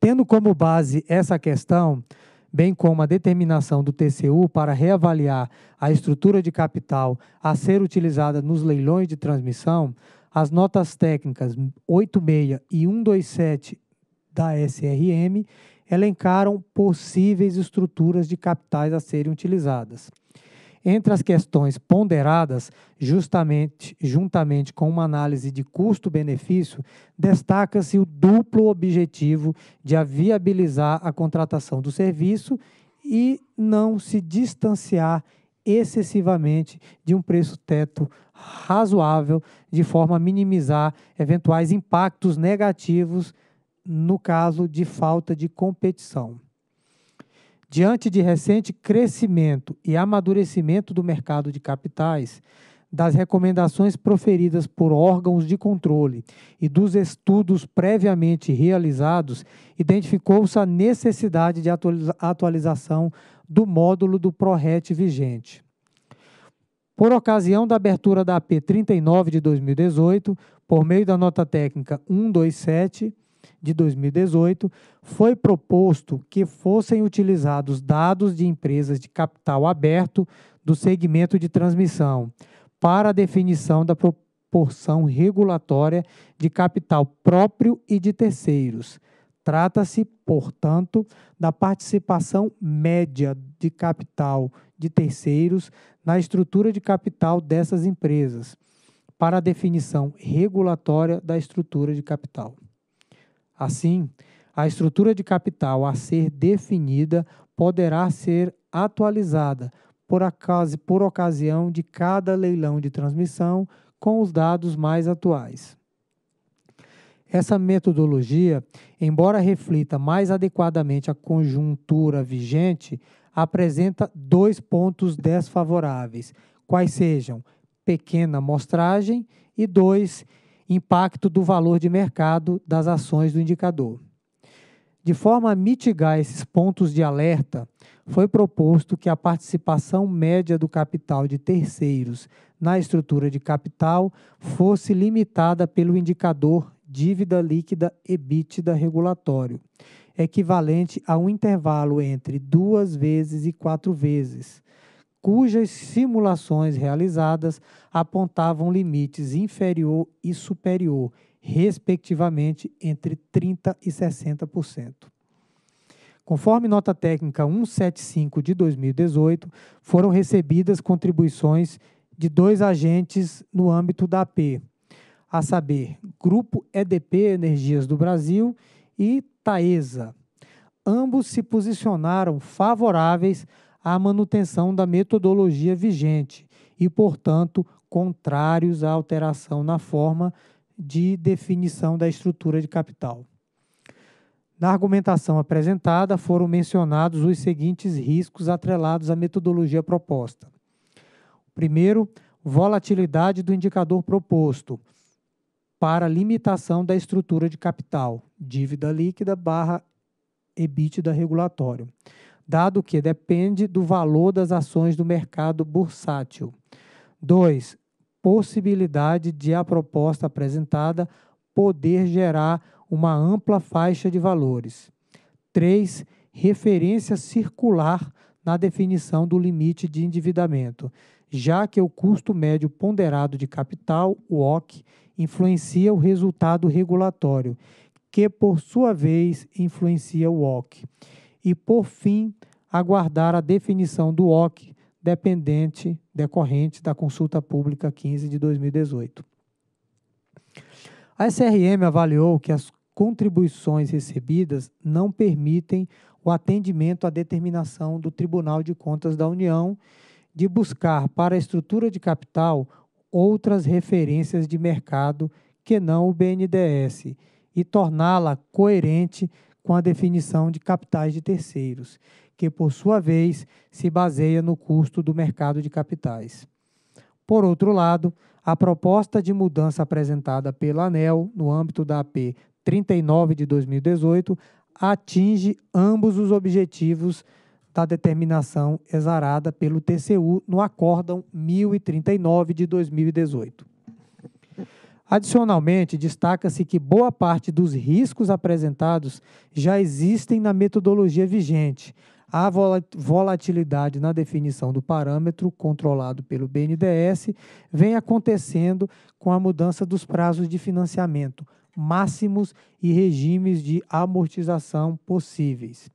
Tendo como base essa questão, bem como a determinação do TCU para reavaliar a estrutura de capital a ser utilizada nos leilões de transmissão, as notas técnicas 86 e 127 da SRM elencaram possíveis estruturas de capitais a serem utilizadas. Entre as questões ponderadas, justamente juntamente com uma análise de custo-benefício, destaca-se o duplo objetivo de a viabilizar a contratação do serviço e não se distanciar excessivamente de um preço teto razoável, de forma a minimizar eventuais impactos negativos no caso de falta de competição. Diante de recente crescimento e amadurecimento do mercado de capitais, das recomendações proferidas por órgãos de controle e dos estudos previamente realizados, identificou-se a necessidade de atualização do módulo do ProRet vigente. Por ocasião da abertura da AP 39 de 2018, por meio da nota técnica 127, de 2018, foi proposto que fossem utilizados dados de empresas de capital aberto do segmento de transmissão para a definição da proporção regulatória de capital próprio e de terceiros. Trata-se, portanto, da participação média de capital de terceiros na estrutura de capital dessas empresas, para a definição regulatória da estrutura de capital. Assim, a estrutura de capital a ser definida poderá ser atualizada por, acaso, por ocasião de cada leilão de transmissão com os dados mais atuais. Essa metodologia, embora reflita mais adequadamente a conjuntura vigente, apresenta dois pontos desfavoráveis, quais sejam pequena amostragem e dois impacto do valor de mercado das ações do indicador. De forma a mitigar esses pontos de alerta, foi proposto que a participação média do capital de terceiros na estrutura de capital fosse limitada pelo indicador dívida líquida EBITDA regulatório, equivalente a um intervalo entre duas vezes e quatro vezes, cujas simulações realizadas apontavam limites inferior e superior, respectivamente entre 30% e 60%. Conforme nota técnica 175 de 2018, foram recebidas contribuições de dois agentes no âmbito da AP, a saber, Grupo EDP Energias do Brasil e Taesa. Ambos se posicionaram favoráveis à manutenção da metodologia vigente e, portanto, contrários à alteração na forma de definição da estrutura de capital. Na argumentação apresentada, foram mencionados os seguintes riscos atrelados à metodologia proposta. Primeiro, volatilidade do indicador proposto para limitação da estrutura de capital, dívida líquida barra EBITDA regulatório dado que depende do valor das ações do mercado bursátil. 2. Possibilidade de a proposta apresentada poder gerar uma ampla faixa de valores. 3. Referência circular na definição do limite de endividamento, já que o custo médio ponderado de capital, o OC, influencia o resultado regulatório, que por sua vez influencia o OC e, por fim, aguardar a definição do OC dependente decorrente da consulta pública 15 de 2018. A SRM avaliou que as contribuições recebidas não permitem o atendimento à determinação do Tribunal de Contas da União de buscar para a estrutura de capital outras referências de mercado que não o BNDES e torná-la coerente com a definição de capitais de terceiros, que, por sua vez, se baseia no custo do mercado de capitais. Por outro lado, a proposta de mudança apresentada pela ANEL no âmbito da AP 39 de 2018 atinge ambos os objetivos da determinação exarada pelo TCU no Acórdão 1039 de 2018. Adicionalmente, destaca-se que boa parte dos riscos apresentados já existem na metodologia vigente. Há volatilidade na definição do parâmetro controlado pelo BNDES vem acontecendo com a mudança dos prazos de financiamento máximos e regimes de amortização possíveis.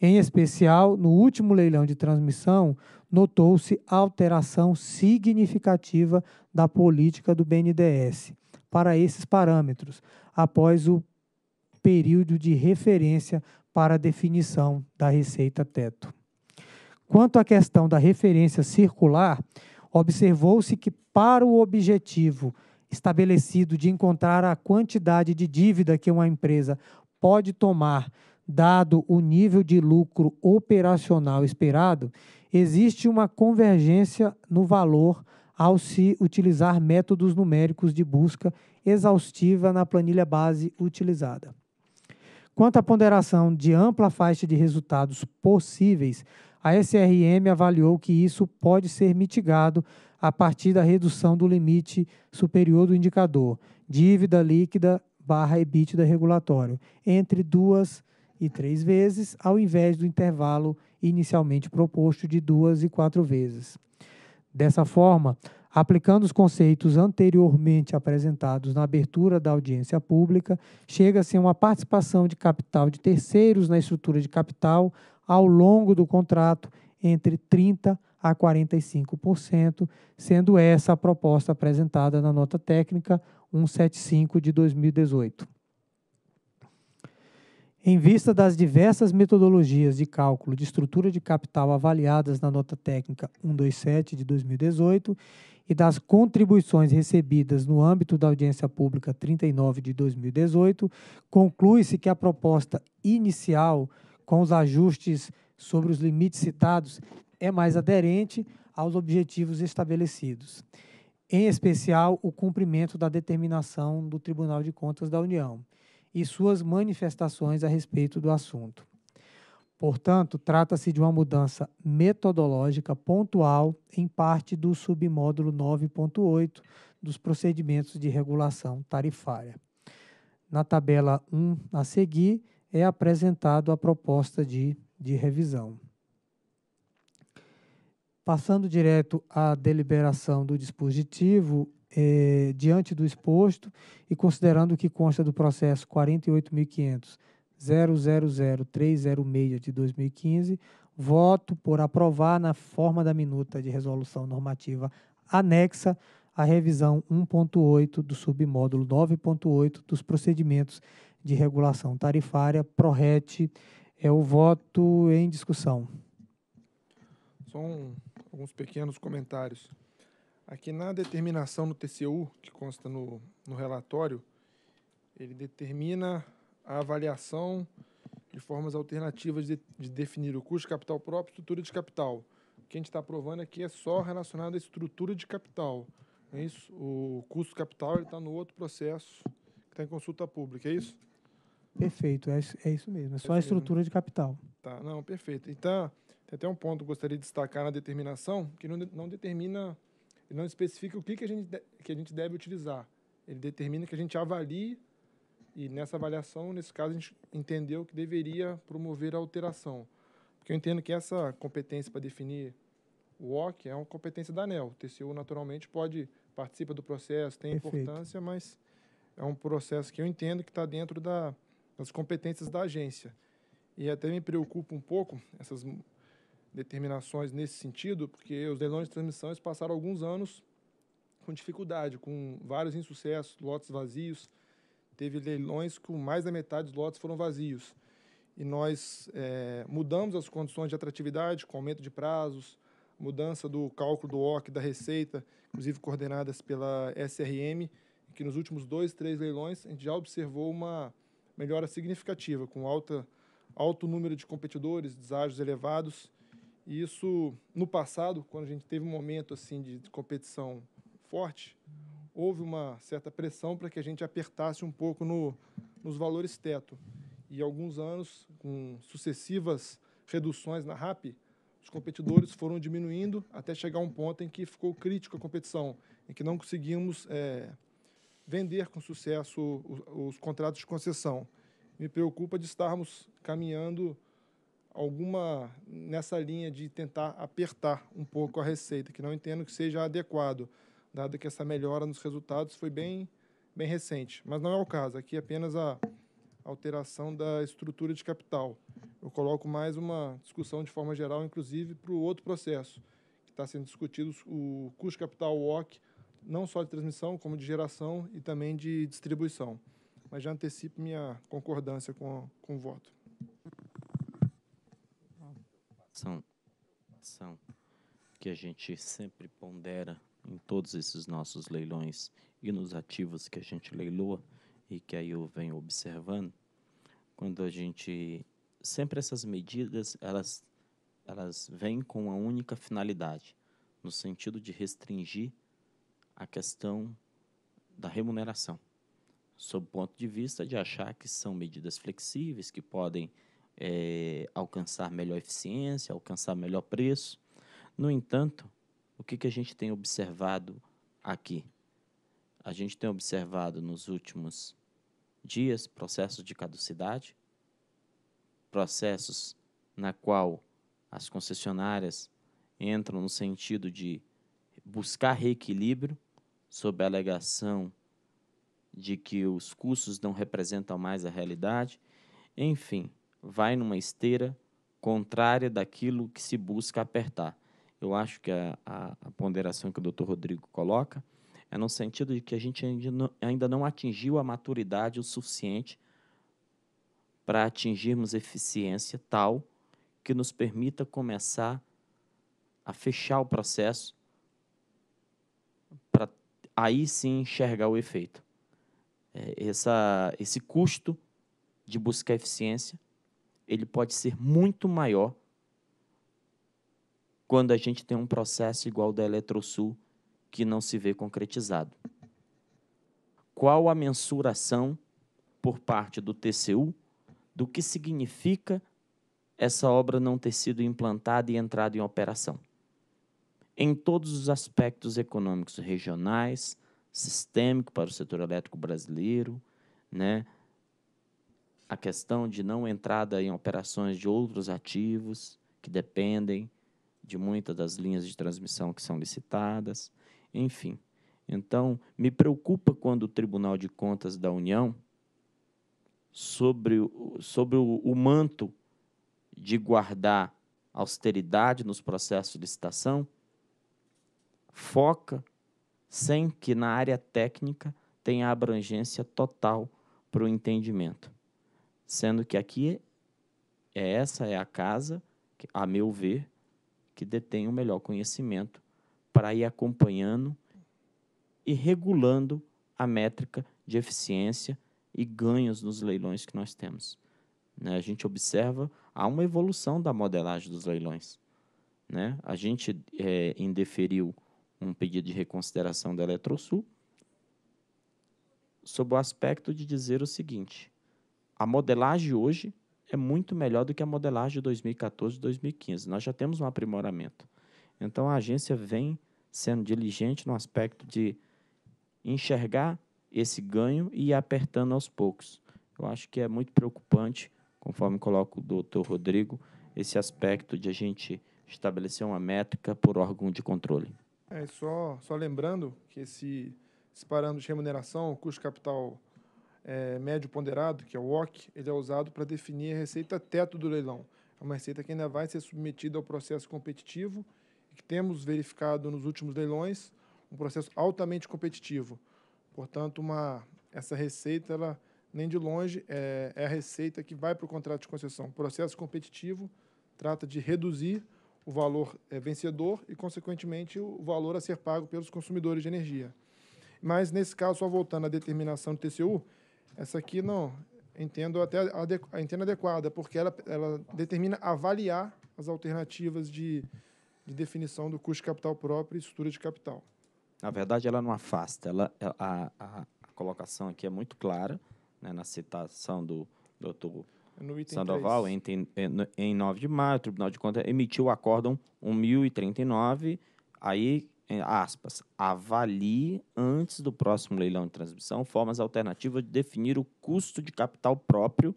Em especial, no último leilão de transmissão, notou-se alteração significativa da política do BNDES para esses parâmetros, após o período de referência para definição da receita teto. Quanto à questão da referência circular, observou-se que para o objetivo estabelecido de encontrar a quantidade de dívida que uma empresa pode tomar, dado o nível de lucro operacional esperado, existe uma convergência no valor ao se utilizar métodos numéricos de busca exaustiva na planilha base utilizada. Quanto à ponderação de ampla faixa de resultados possíveis, a SRM avaliou que isso pode ser mitigado a partir da redução do limite superior do indicador, dívida líquida barra EBITDA regulatório, entre duas e três vezes, ao invés do intervalo inicialmente proposto de duas e quatro vezes. Dessa forma, aplicando os conceitos anteriormente apresentados na abertura da audiência pública, chega-se a uma participação de capital de terceiros na estrutura de capital ao longo do contrato entre 30% a 45%, sendo essa a proposta apresentada na nota técnica 175 de 2018. Em vista das diversas metodologias de cálculo de estrutura de capital avaliadas na nota técnica 127 de 2018 e das contribuições recebidas no âmbito da audiência pública 39 de 2018, conclui-se que a proposta inicial, com os ajustes sobre os limites citados, é mais aderente aos objetivos estabelecidos, em especial o cumprimento da determinação do Tribunal de Contas da União e suas manifestações a respeito do assunto. Portanto, trata-se de uma mudança metodológica pontual em parte do submódulo 9.8 dos procedimentos de regulação tarifária. Na tabela 1 a seguir é apresentado a proposta de, de revisão. Passando direto à deliberação do dispositivo, é, diante do exposto e considerando o que consta do processo 48.500.000.306 de 2015, voto por aprovar na forma da minuta de resolução normativa anexa a revisão 1.8 do submódulo 9.8 dos procedimentos de regulação tarifária PRORET. É o voto em discussão. São alguns pequenos comentários. Aqui na determinação do TCU, que consta no, no relatório, ele determina a avaliação de formas alternativas de, de, definir o custo de capital próprio e estrutura de capital. O que a gente está aprovando aqui é só relacionado à estrutura de capital. É isso? O custo capital está no outro processo que está em consulta pública, é isso? Perfeito, é, é isso mesmo. É só a é estrutura mesmo. de capital. Tá, não, perfeito. Então, tem até um ponto que eu gostaria de destacar na determinação, que não, não determina ele não especifica o que, que, a, gente de, que a gente deve utilizar. Ele determina que a gente avalie, e nessa avaliação, nesse caso, a gente entendeu que deveria promover a alteração. Porque eu entendo que essa competência para definir o OC é uma competência da ANEL. O TCU, naturalmente, pode participa do processo, tem importância, mas é um processo que eu entendo que está dentro da, das competências da agência. E até me preocupa um pouco essas determinações nesse sentido, porque os leilões de transmissão eles passaram alguns anos com dificuldade, com vários insucessos, lotes vazios. Teve leilões com mais da metade dos lotes foram vazios. E nós é, mudamos as condições de atratividade, com aumento de prazos, mudança do cálculo do OC, da receita, inclusive coordenadas pela SRM, que nos últimos dois, três leilões a gente já observou uma melhora significativa, com alta, alto número de competidores, deságios elevados e isso, no passado, quando a gente teve um momento assim de competição forte, houve uma certa pressão para que a gente apertasse um pouco no, nos valores teto. E alguns anos, com sucessivas reduções na RAP, os competidores foram diminuindo até chegar a um ponto em que ficou crítico a competição, em que não conseguimos é, vender com sucesso os, os contratos de concessão. Me preocupa de estarmos caminhando alguma nessa linha de tentar apertar um pouco a receita, que não entendo que seja adequado, dado que essa melhora nos resultados foi bem, bem recente. Mas não é o caso, aqui é apenas a alteração da estrutura de capital. Eu coloco mais uma discussão de forma geral, inclusive, para o outro processo, que está sendo discutido o custo capital WOC, não só de transmissão, como de geração e também de distribuição. Mas já antecipo minha concordância com, com o voto são que a gente sempre pondera em todos esses nossos leilões e nos ativos que a gente leiloa e que aí eu venho observando, quando a gente sempre essas medidas, elas elas vêm com a única finalidade, no sentido de restringir a questão da remuneração, sob o ponto de vista de achar que são medidas flexíveis que podem é, alcançar melhor eficiência, alcançar melhor preço. No entanto, o que, que a gente tem observado aqui? A gente tem observado nos últimos dias processos de caducidade, processos na qual as concessionárias entram no sentido de buscar reequilíbrio sob a alegação de que os custos não representam mais a realidade. Enfim, vai numa esteira contrária daquilo que se busca apertar. Eu acho que a, a, a ponderação que o doutor Rodrigo coloca é no sentido de que a gente ainda não, ainda não atingiu a maturidade o suficiente para atingirmos eficiência tal que nos permita começar a fechar o processo para aí sim enxergar o efeito. É, essa, esse custo de buscar eficiência ele pode ser muito maior quando a gente tem um processo igual da Eletrosul que não se vê concretizado. Qual a mensuração por parte do TCU do que significa essa obra não ter sido implantada e entrada em operação? Em todos os aspectos econômicos regionais, sistêmico para o setor elétrico brasileiro, né? a questão de não entrada em operações de outros ativos que dependem de muitas das linhas de transmissão que são licitadas, enfim. Então, me preocupa quando o Tribunal de Contas da União, sobre, o, sobre o, o manto de guardar austeridade nos processos de licitação, foca sem que na área técnica tenha abrangência total para o entendimento sendo que aqui é essa é a casa, que, a meu ver, que detém o melhor conhecimento para ir acompanhando e regulando a métrica de eficiência e ganhos nos leilões que nós temos. Né? A gente observa há uma evolução da modelagem dos leilões. Né? A gente é, indeferiu um pedido de reconsideração da Eletrosul sob o aspecto de dizer o seguinte: a modelagem hoje é muito melhor do que a modelagem de 2014, 2015. Nós já temos um aprimoramento. Então a agência vem sendo diligente no aspecto de enxergar esse ganho e ir apertando aos poucos. Eu acho que é muito preocupante, conforme coloca o doutor Rodrigo, esse aspecto de a gente estabelecer uma métrica por órgão de controle. É, só, só lembrando que esse, esse parâmetro de remuneração, custo capital é, médio ponderado, que é o WOC, ele é usado para definir a receita teto do leilão. É uma receita que ainda vai ser submetida ao processo competitivo e que temos verificado nos últimos leilões um processo altamente competitivo. Portanto, uma, essa receita, ela, nem de longe, é, é a receita que vai para o contrato de concessão. O processo competitivo trata de reduzir o valor é, vencedor e, consequentemente, o valor a ser pago pelos consumidores de energia. Mas, nesse caso, só voltando à determinação do TCU, essa aqui não, entendo até a entendo adequada, porque ela, ela determina avaliar as alternativas de, de definição do custo de capital próprio e estrutura de capital. Na verdade, ela não afasta, ela, é, a, a, a colocação aqui é muito clara, né, na citação do doutor é Sandoval, em, em, em 9 de maio, o Tribunal de Contas emitiu o acórdão 1039, aí aspas, avalie antes do próximo leilão de transmissão formas alternativas de definir o custo de capital próprio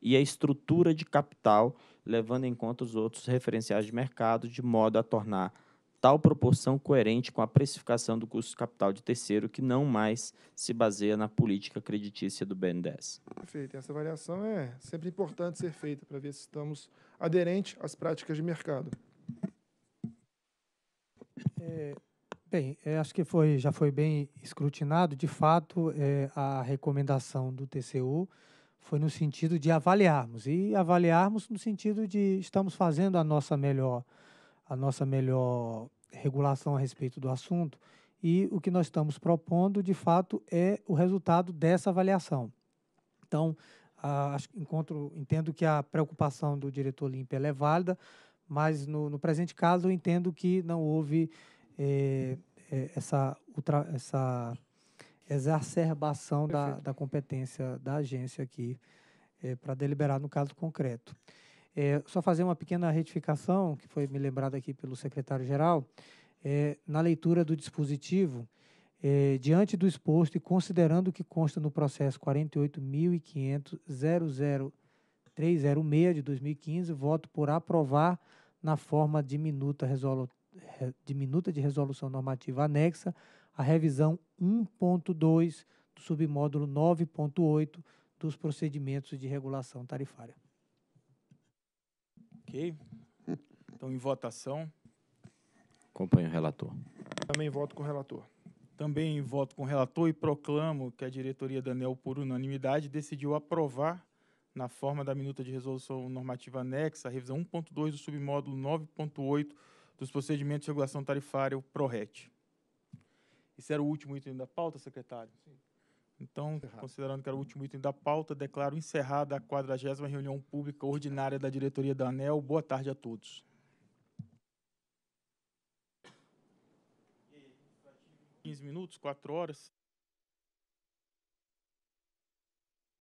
e a estrutura de capital, levando em conta os outros referenciais de mercado, de modo a tornar tal proporção coerente com a precificação do custo de capital de terceiro, que não mais se baseia na política creditícia do BNDES. Perfeito. Essa avaliação é sempre importante ser feita para ver se estamos aderentes às práticas de mercado. É, bem, é, acho que foi, já foi bem escrutinado. De fato, é, a recomendação do TCU foi no sentido de avaliarmos e avaliarmos no sentido de estamos fazendo a nossa melhor a nossa melhor regulação a respeito do assunto e o que nós estamos propondo de fato é o resultado dessa avaliação. Então, acho encontro, entendo que a preocupação do diretor limpe é válida mas no, no presente caso eu entendo que não houve é, é, essa, ultra, essa exacerbação da, da, competência da agência aqui é, eh, para deliberar no caso concreto. É, só fazer uma pequena retificação, que foi me lembrada aqui pelo secretário-geral, é, na leitura do dispositivo, diante do exposto e considerando o que consta no processo 48.500.00 306 de 2015, voto por aprovar na forma de minuta, resolu... de, minuta de resolução normativa anexa a revisão 1.2 do submódulo 9.8 dos procedimentos de regulação tarifária. Ok. Então, em votação. Acompanho o relator. Também voto com o relator. Também voto com o relator e proclamo que a diretoria da ANEL, por unanimidade, decidiu aprovar na forma da minuta de resolução normativa anexa, a revisão 1.2 do submódulo 9.8 dos procedimentos de regulação tarifária, o PRORET. Esse era o último item da pauta, secretário? Sim. Então, Encerrado. considerando que era o último item da pauta, declaro encerrada a 40 reunião pública ordinária da diretoria da ANEL. Boa tarde a todos. Quinze minutos, quatro horas.